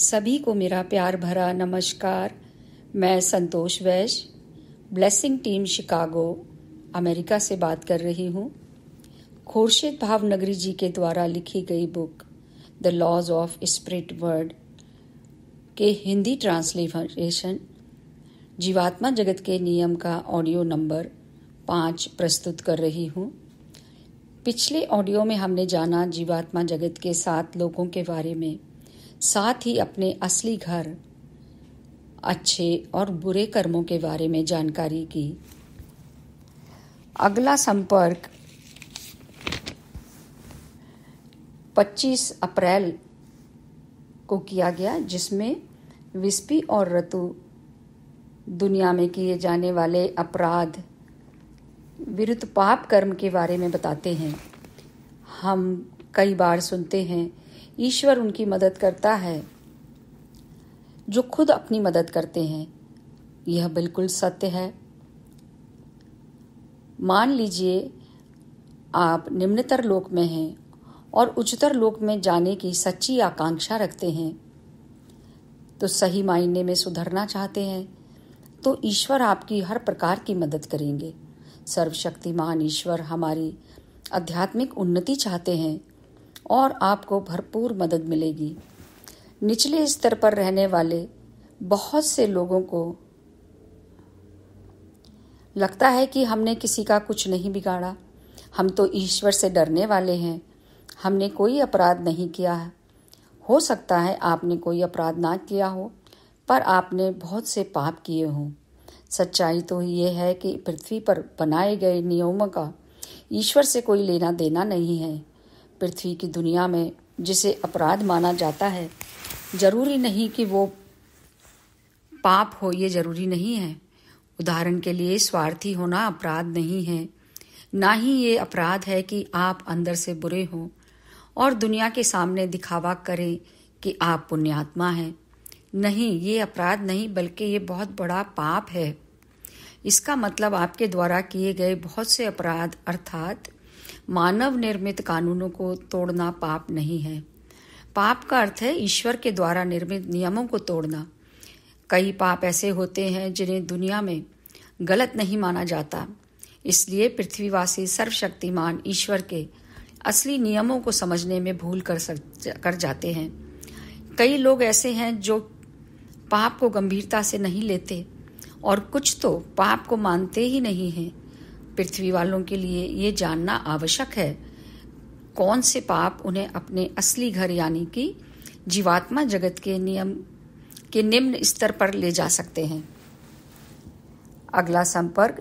सभी को मेरा प्यार भरा नमस्कार मैं Santosh Vaish blessing team Chicago America से बात कर रही हूँ खुर्शेद भावनगरी जी के द्वारा लिखी गई book the laws of spirit world के हिंदी ट्रांसलेशन जीवात्मा जगत के नियम का ऑडियो नंबर पाँच प्रस्तुत कर रही हूँ पिछले ऑडियो में हमने जाना जीवात्मा जगत के सात लोगों के बारे में साथ ही अपने असली घर अच्छे और बुरे कर्मों के बारे में जानकारी की अगला संपर्क 25 अप्रैल को किया गया जिसमें विस्पी और रतु दुनिया में किए जाने वाले अपराध विरुद्ध पाप कर्म के बारे में बताते हैं हम कई बार सुनते हैं ईश्वर उनकी मदद करता है जो खुद अपनी मदद करते हैं यह बिल्कुल सत्य है मान लीजिए आप निम्नतर लोक में हैं और उच्चतर लोक में जाने की सच्ची आकांक्षा रखते हैं तो सही मायने में सुधरना चाहते हैं तो ईश्वर आपकी हर प्रकार की मदद करेंगे सर्वशक्तिमान ईश्वर हमारी आध्यात्मिक उन्नति चाहते हैं और आपको भरपूर मदद मिलेगी निचले स्तर पर रहने वाले बहुत से लोगों को लगता है कि हमने किसी का कुछ नहीं बिगाड़ा हम तो ईश्वर से डरने वाले हैं हमने कोई अपराध नहीं किया है हो सकता है आपने कोई अपराध ना किया हो पर आपने बहुत से पाप किए हों सच्चाई तो ये है कि पृथ्वी पर बनाए गए नियमों का ईश्वर से कोई लेना देना नहीं है पृथ्वी की दुनिया में जिसे अपराध माना जाता है जरूरी नहीं कि वो पाप हो ये जरूरी नहीं है उदाहरण के लिए स्वार्थी होना अपराध नहीं है ना ही ये अपराध है कि आप अंदर से बुरे हों और दुनिया के सामने दिखावा करें कि आप पुण्यात्मा हैं नहीं ये अपराध नहीं बल्कि ये बहुत बड़ा पाप है इसका मतलब आपके द्वारा किए गए बहुत से अपराध अर्थात मानव निर्मित कानूनों को तोड़ना पाप नहीं है पाप का अर्थ है ईश्वर के द्वारा निर्मित नियमों को तोड़ना कई पाप ऐसे होते हैं जिन्हें दुनिया में गलत नहीं माना जाता इसलिए पृथ्वीवासी सर्वशक्तिमान ईश्वर के असली नियमों को समझने में भूल कर सक, कर जाते हैं कई लोग ऐसे हैं जो पाप को गंभीरता से नहीं लेते और कुछ तो पाप को मानते ही नहीं हैं पृथ्वी वालों के लिए ये जानना आवश्यक है कौन से पाप उन्हें अपने असली घर यानी कि जीवात्मा जगत के नियम के निम्न स्तर पर ले जा सकते हैं अगला संपर्क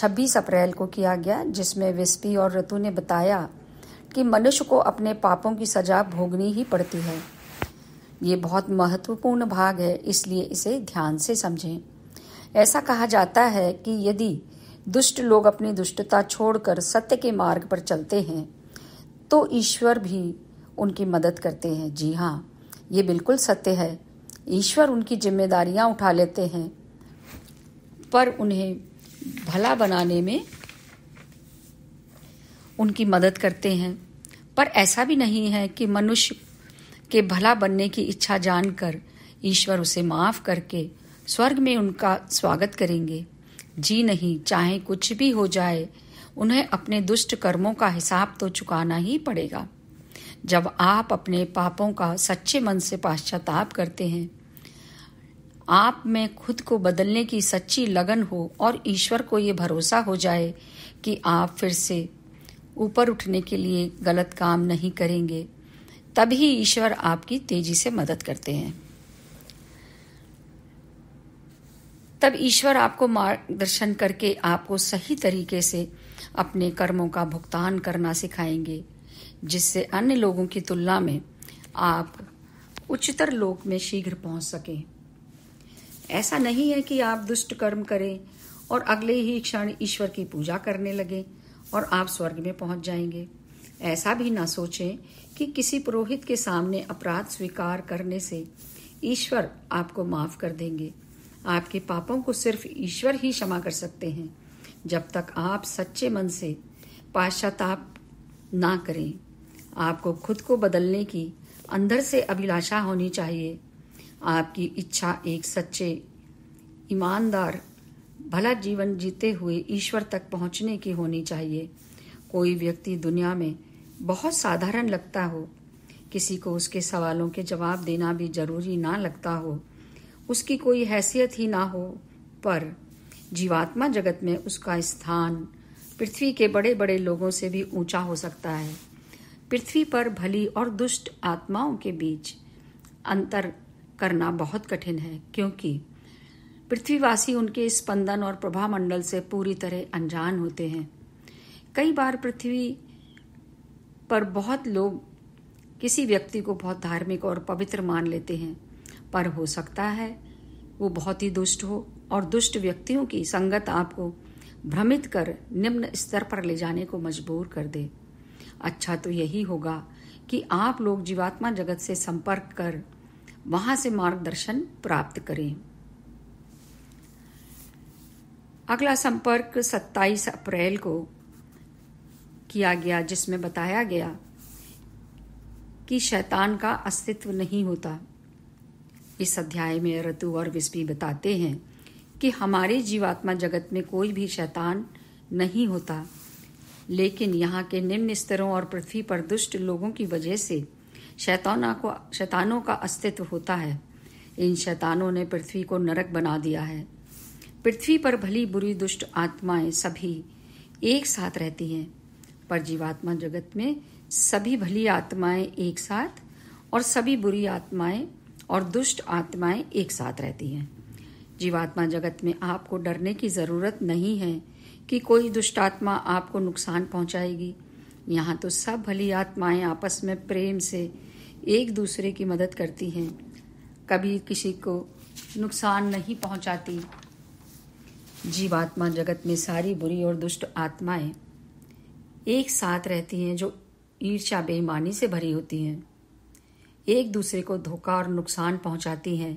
26 अप्रैल को किया गया जिसमें विस्पी और ऋतु ने बताया कि मनुष्य को अपने पापों की सजा भोगनी ही पड़ती है ये बहुत महत्वपूर्ण भाग है इसलिए इसे ध्यान से समझें ऐसा कहा जाता है कि यदि दुष्ट लोग अपनी दुष्टता छोड़कर सत्य के मार्ग पर चलते हैं तो ईश्वर भी उनकी मदद करते हैं जी हाँ ये बिल्कुल सत्य है ईश्वर उनकी जिम्मेदारियां उठा लेते हैं पर उन्हें भला बनाने में उनकी मदद करते हैं पर ऐसा भी नहीं है कि मनुष्य के भला बनने की इच्छा जानकर ईश्वर उसे माफ करके स्वर्ग में उनका स्वागत करेंगे जी नहीं चाहे कुछ भी हो जाए उन्हें अपने दुष्ट कर्मों का हिसाब तो चुकाना ही पड़ेगा जब आप अपने पापों का सच्चे मन से पाश्चाताप करते हैं आप में खुद को बदलने की सच्ची लगन हो और ईश्वर को ये भरोसा हो जाए कि आप फिर से ऊपर उठने के लिए गलत काम नहीं करेंगे तभी ईश्वर आपकी तेजी से मदद करते हैं तब ईश्वर आपको मार्गदर्शन करके आपको सही तरीके से अपने कर्मों का भुगतान करना सिखाएंगे जिससे अन्य लोगों की तुलना में आप उच्चतर लोक में शीघ्र पहुंच सकें ऐसा नहीं है कि आप दुष्ट कर्म करें और अगले ही क्षण ईश्वर की पूजा करने लगे और आप स्वर्ग में पहुंच जाएंगे ऐसा भी ना सोचें कि किसी पुरोहित के सामने अपराध स्वीकार करने से ईश्वर आपको माफ कर देंगे आपके पापों को सिर्फ ईश्वर ही क्षमा कर सकते हैं जब तक आप सच्चे मन से पाश्चाताप ना करें आपको खुद को बदलने की अंदर से अभिलाषा होनी चाहिए आपकी इच्छा एक सच्चे ईमानदार भला जीवन जीते हुए ईश्वर तक पहुंचने की होनी चाहिए कोई व्यक्ति दुनिया में बहुत साधारण लगता हो किसी को उसके सवालों के जवाब देना भी जरूरी ना लगता हो उसकी कोई हैसियत ही ना हो पर जीवात्मा जगत में उसका स्थान पृथ्वी के बड़े बड़े लोगों से भी ऊंचा हो सकता है पृथ्वी पर भली और दुष्ट आत्माओं के बीच अंतर करना बहुत कठिन है क्योंकि पृथ्वीवासी उनके स्पंदन और प्रभा मंडल से पूरी तरह अनजान होते हैं कई बार पृथ्वी पर बहुत लोग किसी व्यक्ति को बहुत धार्मिक और पवित्र मान लेते हैं पर हो सकता है वो बहुत ही दुष्ट हो और दुष्ट व्यक्तियों की संगत आपको भ्रमित कर निम्न स्तर पर ले जाने को मजबूर कर दे अच्छा तो यही होगा कि आप लोग जीवात्मा जगत से संपर्क कर वहां से मार्गदर्शन प्राप्त करें अगला संपर्क 27 अप्रैल को किया गया जिसमें बताया गया कि शैतान का अस्तित्व नहीं होता इस अध्याय में ऋतु और विस्पी बताते हैं कि हमारे जीवात्मा जगत में कोई भी शैतान नहीं होता लेकिन यहाँ के निम्न स्तरों और पृथ्वी पर दुष्ट लोगों की वजह से शैताना को शैतानों का अस्तित्व होता है इन शैतानों ने पृथ्वी को नरक बना दिया है पृथ्वी पर भली बुरी दुष्ट आत्माएं सभी एक साथ रहती हैं पर जीवात्मा जगत में सभी भली आत्माएं एक साथ और सभी बुरी आत्माएं और दुष्ट आत्माएं एक साथ रहती हैं जीवात्मा जगत में आपको डरने की ज़रूरत नहीं है कि कोई दुष्ट आत्मा आपको नुकसान पहुंचाएगी यहाँ तो सब भली आत्माएं आपस में प्रेम से एक दूसरे की मदद करती हैं कभी किसी को नुकसान नहीं पहुंचाती जीवात्मा जगत में सारी बुरी और दुष्ट आत्माएं एक साथ रहती हैं जो ईर्ष्या बेईमानी से भरी होती हैं एक दूसरे को धोखा और नुकसान पहुंचाती हैं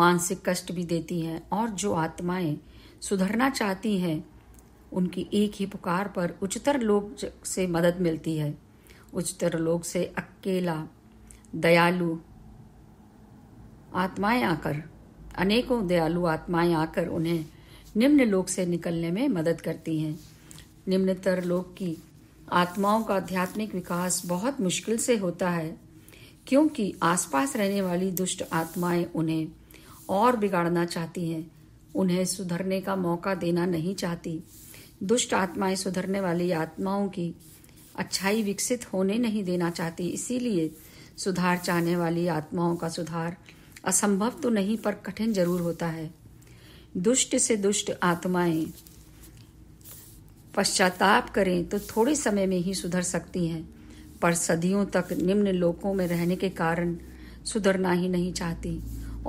मानसिक कष्ट भी देती हैं और जो आत्माएं सुधरना चाहती हैं उनकी एक ही पुकार पर उच्चतर लोग से मदद मिलती है उच्चतर लोग से अकेला दयालु आत्माएं आकर अनेकों दयालु आत्माएं आकर उन्हें निम्न लोक से निकलने में मदद करती हैं निम्नतर लोक की आत्माओं का आध्यात्मिक विकास बहुत मुश्किल से होता है क्योंकि आसपास रहने वाली दुष्ट आत्माएं उन्हें और बिगाड़ना चाहती हैं उन्हें सुधरने का मौका देना नहीं चाहती दुष्ट आत्माएं सुधरने वाली आत्माओं की अच्छाई विकसित होने नहीं देना चाहती इसीलिए सुधार चाहने वाली आत्माओं का सुधार असंभव तो नहीं पर कठिन जरूर होता है दुष्ट से दुष्ट आत्माएं पश्चाताप करें तो थोड़े समय में ही सुधर सकती हैं पर सदियों तक निम्न लोकों में रहने के कारण सुधरना ही नहीं चाहती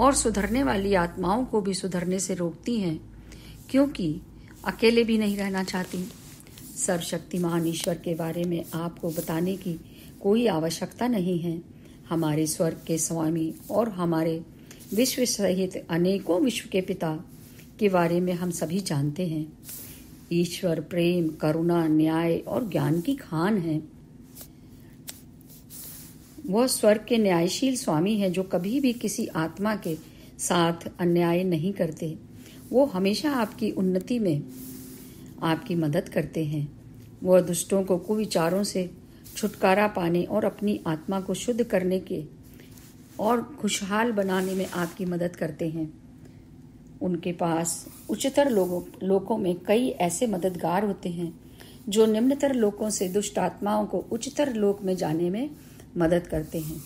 और सुधरने वाली आत्माओं को भी सुधरने से रोकती हैं क्योंकि अकेले भी नहीं रहना चाहती सर्वशक्तिमान ईश्वर के बारे में आपको बताने की कोई आवश्यकता नहीं है हमारे स्वर्ग के स्वामी और हमारे विश्व सहित अनेकों विश्व के पिता के बारे में हम सभी जानते हैं ईश्वर प्रेम करुणा न्याय और ज्ञान की खान है वह स्वर्ग के न्यायशील स्वामी हैं जो कभी भी किसी आत्मा के साथ अन्याय नहीं करते वो हमेशा आपकी उन्नति में आपकी मदद करते हैं वह दुष्टों को कुविचारों से छुटकारा पाने और अपनी आत्मा को शुद्ध करने के और खुशहाल बनाने में आपकी मदद करते हैं उनके पास उच्चतर लोगों लोकों में कई ऐसे मददगार होते हैं जो निम्नतर लोकों से दुष्ट आत्माओं को उच्चतर लोक में जाने में मदद करते हैं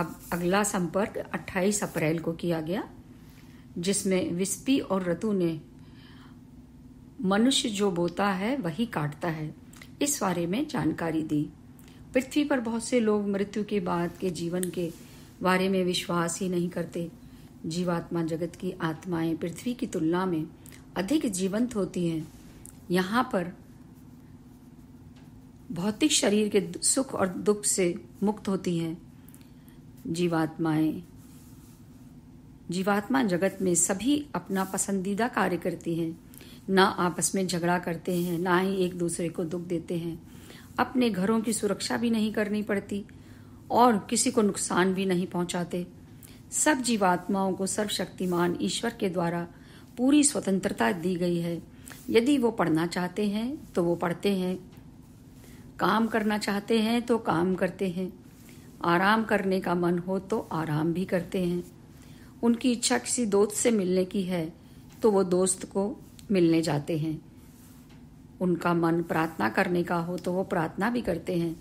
अब अगला संपर्क 28 अप्रैल को किया गया जिसमें विस्पी और रतु ने मनुष्य जो बोता है वही काटता है इस बारे में जानकारी दी पृथ्वी पर बहुत से लोग मृत्यु के बाद के जीवन के बारे में विश्वास ही नहीं करते जीवात्मा जगत की आत्माएं पृथ्वी की तुलना में अधिक जीवंत होती हैं यहाँ पर भौतिक शरीर के सुख और दुख से मुक्त होती हैं जीवात्माएं जीवात्मा जगत में सभी अपना पसंदीदा कार्य करती हैं ना आपस में झगड़ा करते हैं ना ही एक दूसरे को दुख देते हैं अपने घरों की सुरक्षा भी नहीं करनी पड़ती और किसी को नुकसान भी नहीं पहुंचाते सब जीवात्माओं को सर्वशक्तिमान ईश्वर के द्वारा पूरी स्वतंत्रता दी गई है यदि वो पढ़ना चाहते हैं तो वो पढ़ते हैं काम करना चाहते हैं तो काम करते हैं आराम करने का मन हो तो आराम भी करते हैं उनकी इच्छा किसी दोस्त से मिलने की है तो वो दोस्त को मिलने जाते हैं उनका मन प्रार्थना करने का हो तो वो प्रार्थना भी करते हैं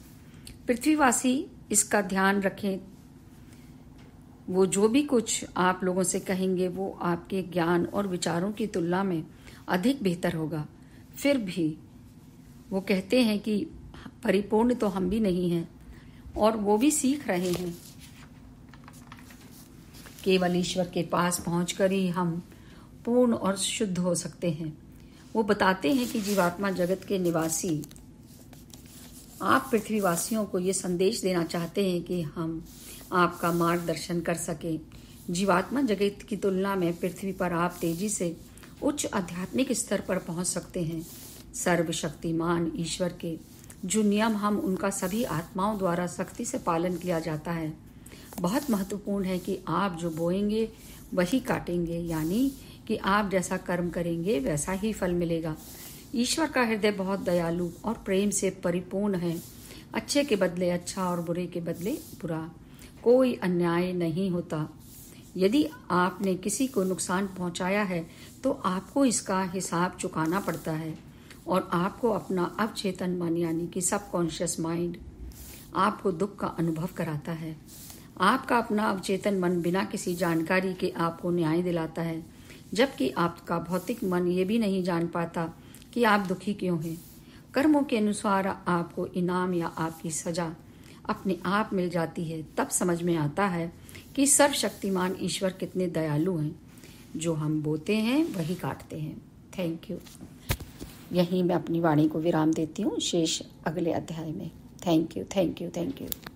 पृथ्वीवासी इसका ध्यान रखें वो जो भी कुछ आप लोगों से कहेंगे वो आपके ज्ञान और विचारों की तुलना में अधिक बेहतर होगा फिर भी वो कहते हैं कि परिपूर्ण तो हम भी नहीं हैं और वो भी सीख रहे हैं केवल ईश्वर के पास पहुंचकर ही हम पूर्ण और शुद्ध हो सकते हैं वो बताते हैं कि जीवात्मा जगत के निवासी आप पृथ्वीवासियों को ये संदेश देना चाहते हैं कि हम आपका मार्गदर्शन कर सकें जीवात्मा जगत की तुलना में पृथ्वी पर आप तेजी से उच्च आध्यात्मिक स्तर पर पहुंच सकते हैं सर्वशक्तिमान ईश्वर के जो नियम हम उनका सभी आत्माओं द्वारा सख्ती से पालन किया जाता है बहुत महत्वपूर्ण है कि आप जो बोएंगे वही काटेंगे यानी कि आप जैसा कर्म करेंगे वैसा ही फल मिलेगा ईश्वर का हृदय बहुत दयालु और प्रेम से परिपूर्ण है अच्छे के बदले अच्छा और बुरे के बदले बुरा कोई अन्याय नहीं होता यदि आपने किसी को नुकसान पहुंचाया है तो आपको इसका हिसाब चुकाना पड़ता है और आपको अपना अवचेतन मन यानी कि सबकॉन्शियस माइंड आपको दुख का अनुभव कराता है आपका अपना अवचेतन मन बिना किसी जानकारी के आपको न्याय दिलाता है जबकि आपका भौतिक मन ये भी नहीं जान पाता कि आप दुखी क्यों हैं कर्मों के अनुसार आपको इनाम या आपकी सजा अपने आप मिल जाती है तब समझ में आता है कि सर्वशक्तिमान ईश्वर कितने दयालु हैं जो हम बोते हैं वही काटते हैं थैंक यू यहीं मैं अपनी वाणी को विराम देती हूँ शेष अगले अध्याय में thank you thank you thank you